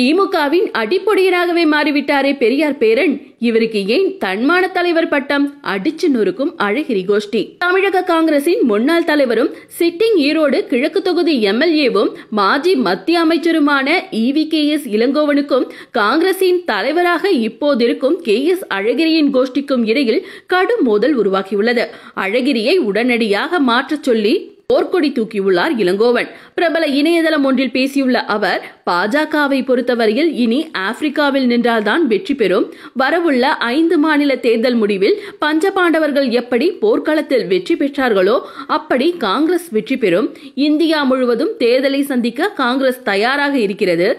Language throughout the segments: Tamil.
திமுகவின் அடிப்பொடியராகவே மாறிவிட்டாரே பெரியார் பேரன் இவருக்கு ஏன் தன்மான தலைவர் பட்டம் அடிச்சு நொறுக்கும் அழகிரி கோஷ்டி தமிழக காங்கிரசின் முன்னாள் தலைவரும் சிட்டிங் ஈரோடு கிழக்கு தொகுதி எம்எல்ஏவும் மாஜி மத்திய அமைச்சருமான இவி கே எஸ் இளங்கோவனுக்கும் காங்கிரசின் தலைவராக இப்போதிருக்கும் கே எஸ் அழகிரியின் கோஷ்டிக்கும் இடையில் கடும் மோதல் உருவாகியுள்ளது அழகிரியை உடனடியாக மாற்றச் சொல்லி போர்க்கொடி தூக்கியுள்ளார் இளங்கோவன் பிரபல இணையதளம் ஒன்றில் பேசியுள்ள அவர் பாஜகவை பொறுத்தவரையில் இனி ஆப்பிரிக்காவில் நின்றால்தான் வெற்றி பெறும் வரவுள்ள ஐந்து மாநில தேர்தல் முடிவில் பாண்டவர்கள் எப்படி போர்க்களத்தில் வெற்றி பெற்றார்களோ அப்படி காங்கிரஸ் வெற்றி பெறும் இந்தியா முழுவதும் தேர்தலை சந்திக்க காங்கிரஸ் தயாராக இருக்கிறது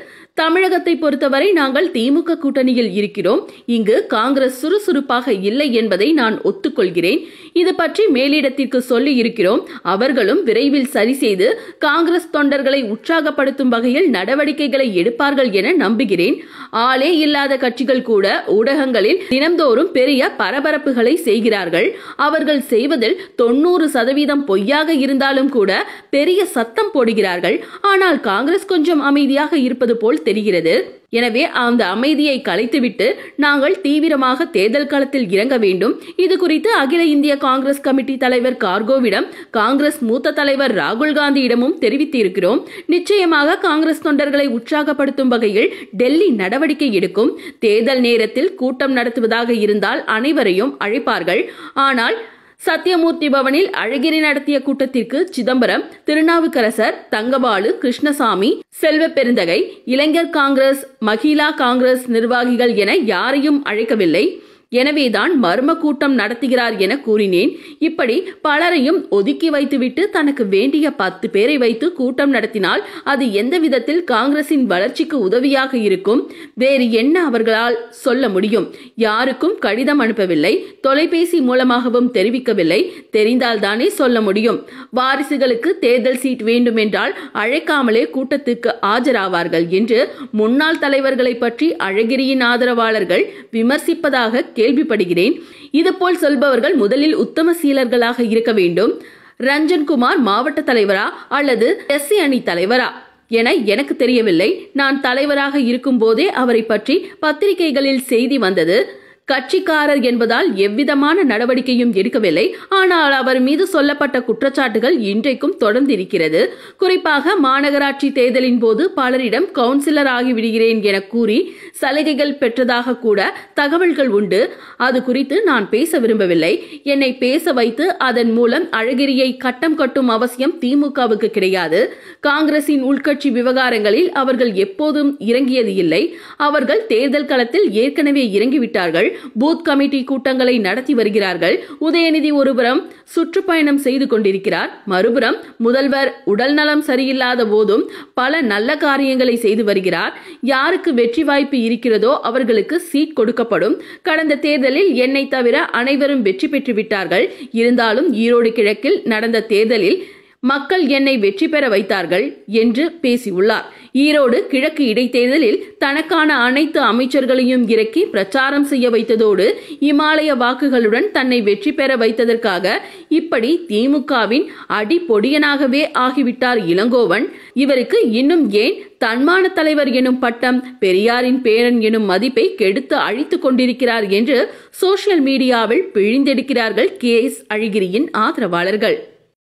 தமிழகத்தை பொறுத்தவரை நாங்கள் திமுக கூட்டணியில் இருக்கிறோம் இங்கு காங்கிரஸ் சுறுசுறுப்பாக இல்லை என்பதை நான் ஒத்துக்கொள்கிறேன் இது பற்றி மேலிடத்திற்கு சொல்லி இருக்கிறோம் அவர்களும் விரைவில் சரி செய்து காங்கிரஸ் தொண்டர்களை உற்சாகப்படுத்தும் வகையில் நடவடிக்கைகளை எடுப்பார்கள் என நம்புகிறேன் ஆளே இல்லாத கட்சிகள் கூட ஊடகங்களில் தினந்தோறும் பெரிய பரபரப்புகளை செய்கிறார்கள் அவர்கள் செய்வதில் தொண்ணூறு சதவீதம் பொய்யாக இருந்தாலும் கூட பெரிய சத்தம் போடுகிறார்கள் ஆனால் காங்கிரஸ் கொஞ்சம் அமைதியாக இருப்பது போல் தெரிகிறது எனவே அந்த அமைதியை கலைத்துவிட்டு நாங்கள் தீவிரமாக தேர்தல் களத்தில் இறங்க வேண்டும் இது குறித்து அகில இந்திய காங்கிரஸ் கமிட்டி தலைவர் கார்கோவிடம் காங்கிரஸ் மூத்த தலைவர் ராகுல் காந்தியிடமும் தெரிவித்திருக்கிறோம் நிச்சயமாக காங்கிரஸ் தொண்டர்களை உற்சாகப்படுத்தும் வகையில் டெல்லி நடவடிக்கை எடுக்கும் தேர்தல் நேரத்தில் கூட்டம் நடத்துவதாக இருந்தால் அனைவரையும் அழைப்பார்கள் ஆனால் சத்தியமூர்த்தி பவனில் அழகிரி நடத்திய கூட்டத்திற்கு சிதம்பரம் திருநாவுக்கரசர் தங்கபாலு கிருஷ்ணசாமி செல்வ பெருந்தகை இளைஞர் காங்கிரஸ் மகிழா காங்கிரஸ் நிர்வாகிகள் என யாரையும் அழைக்கவில்லை எனவேதான் மர்ம கூட்டம் நடத்துகிறார் என கூறினேன் இப்படி பலரையும் ஒதுக்கி வைத்துவிட்டு தனக்கு வேண்டிய பத்து பேரை வைத்து கூட்டம் நடத்தினால் அது எந்த விதத்தில் காங்கிரசின் வளர்ச்சிக்கு உதவியாக இருக்கும் வேறு என்ன அவர்களால் சொல்ல முடியும் யாருக்கும் கடிதம் அனுப்பவில்லை தொலைபேசி மூலமாகவும் தெரிவிக்கவில்லை தெரிந்தால் தானே சொல்ல முடியும் வாரிசுகளுக்கு தேர்தல் சீட் வேண்டுமென்றால் அழைக்காமலே கூட்டத்துக்கு ஆஜராவார்கள் என்று முன்னாள் தலைவர்களை பற்றி அழகிரியின் ஆதரவாளர்கள் விமர்சிப்பதாக கேள்விப்படுகிறேன் இதுபோல் சொல்பவர்கள் முதலில் உத்தம சீலர்களாக இருக்க வேண்டும் ரஞ்சன்குமார் மாவட்ட தலைவரா அல்லது எஸ்சி அணி தலைவரா என எனக்கு தெரியவில்லை நான் தலைவராக இருக்கும்போதே அவரை பற்றி பத்திரிகைகளில் செய்தி வந்தது கட்சிக்காரர் என்பதால் எவ்விதமான நடவடிக்கையும் எடுக்கவில்லை ஆனால் அவர் மீது சொல்லப்பட்ட குற்றச்சாட்டுகள் இன்றைக்கும் தொடர்ந்திருக்கிறது குறிப்பாக மாநகராட்சி தேர்தலின் போது பலரிடம் கவுன்சிலர் ஆகிவிடுகிறேன் என கூறி சலுகைகள் பெற்றதாக கூட தகவல்கள் உண்டு அது குறித்து நான் பேச விரும்பவில்லை என்னை பேச வைத்து அதன் மூலம் அழகிரியை கட்டம் கட்டும் அவசியம் திமுகவுக்கு கிடையாது காங்கிரசின் உள்கட்சி விவகாரங்களில் அவர்கள் எப்போதும் இறங்கியது இல்லை அவர்கள் தேர்தல் களத்தில் ஏற்கனவே இறங்கிவிட்டார்கள் பூத் கமிட்டி கூட்டங்களை நடத்தி வருகிறார்கள் உதயநிதி ஒருபுறம் சுற்றுப்பயணம் செய்து கொண்டிருக்கிறார் மறுபுறம் முதல்வர் உடல்நலம் சரியில்லாத போதும் பல நல்ல காரியங்களை செய்து வருகிறார் யாருக்கு வெற்றி வாய்ப்பு இருக்கிறதோ அவர்களுக்கு சீட் கொடுக்கப்படும் கடந்த தேர்தலில் என்னை தவிர அனைவரும் வெற்றி பெற்று விட்டார்கள் இருந்தாலும் ஈரோடு கிழக்கில் நடந்த தேர்தலில் மக்கள் என்னை வெற்றி பெற வைத்தார்கள் என்று பேசியுள்ளார் ஈரோடு கிழக்கு இடைத்தேர்தலில் தனக்கான அனைத்து அமைச்சர்களையும் இறக்கி பிரச்சாரம் செய்ய வைத்ததோடு இமாலய வாக்குகளுடன் தன்னை வெற்றி பெற வைத்ததற்காக இப்படி திமுகவின் அடிப்பொடியனாகவே ஆகிவிட்டார் இளங்கோவன் இவருக்கு இன்னும் ஏன் தன்மான தலைவர் எனும் பட்டம் பெரியாரின் பேரன் எனும் மதிப்பை கெடுத்து அழித்துக் கொண்டிருக்கிறார் என்று சோசியல் மீடியாவில் பிழிந்தெடுக்கிறார்கள் கே எஸ் அழகிரியின் ஆதரவாளர்கள்